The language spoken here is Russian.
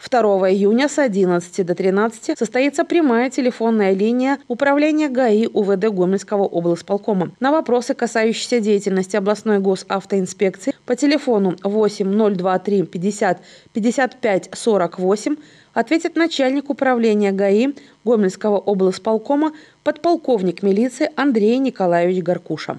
2 июня с 11 до 13 состоится прямая телефонная линия управления ГАИ УВД Гомельского облсполкома. На вопросы, касающиеся деятельности областной госавтоинспекции, по телефону 8023 50 55 48 ответит начальник управления ГАИ Гомельского облсполкома подполковник милиции Андрей Николаевич Горкуша.